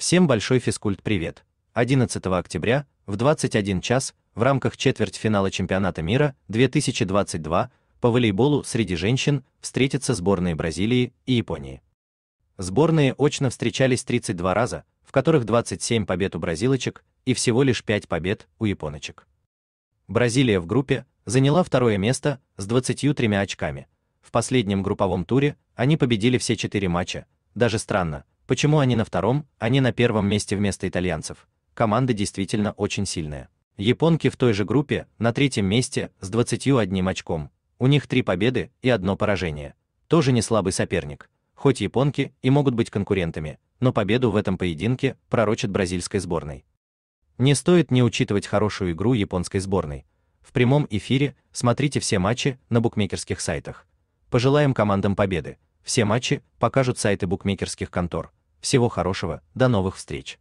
Всем большой физкульт-привет! 11 октября в 21 час в рамках четвертьфинала чемпионата мира 2022 по волейболу среди женщин встретятся сборные Бразилии и Японии. Сборные очно встречались 32 раза, в которых 27 побед у бразилочек и всего лишь 5 побед у японочек. Бразилия в группе заняла второе место с 23 очками. В последнем групповом туре они победили все четыре матча, даже странно, Почему они на втором, а не на первом месте вместо итальянцев? Команда действительно очень сильная. Японки в той же группе, на третьем месте, с 21 очком. У них три победы и одно поражение. Тоже не слабый соперник. Хоть японки и могут быть конкурентами, но победу в этом поединке пророчат бразильской сборной. Не стоит не учитывать хорошую игру японской сборной. В прямом эфире смотрите все матчи на букмекерских сайтах. Пожелаем командам победы. Все матчи покажут сайты букмекерских контор. Всего хорошего, до новых встреч!